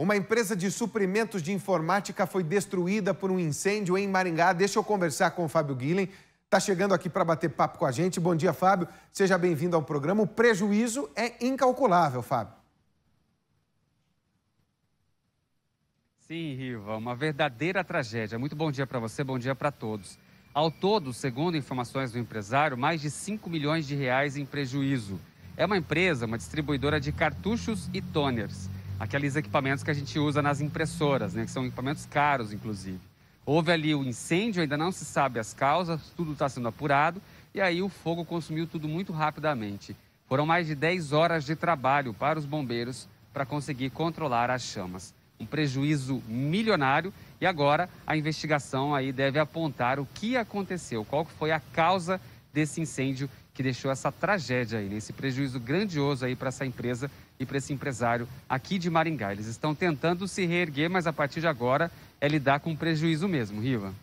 Uma empresa de suprimentos de informática foi destruída por um incêndio em Maringá. Deixa eu conversar com o Fábio Guilhem. Está chegando aqui para bater papo com a gente. Bom dia, Fábio. Seja bem-vindo ao programa. O prejuízo é incalculável, Fábio. Sim, Riva, uma verdadeira tragédia. Muito bom dia para você, bom dia para todos. Ao todo, segundo informações do empresário, mais de 5 milhões de reais em prejuízo. É uma empresa, uma distribuidora de cartuchos e toners aqueles equipamentos que a gente usa nas impressoras, né, que são equipamentos caros, inclusive. Houve ali o um incêndio, ainda não se sabe as causas, tudo está sendo apurado, e aí o fogo consumiu tudo muito rapidamente. Foram mais de 10 horas de trabalho para os bombeiros para conseguir controlar as chamas. Um prejuízo milionário e agora a investigação aí deve apontar o que aconteceu, qual foi a causa desse incêndio que deixou essa tragédia aí, nesse né? prejuízo grandioso aí para essa empresa e para esse empresário aqui de Maringá. Eles estão tentando se reerguer, mas a partir de agora é lidar com o prejuízo mesmo, Riva.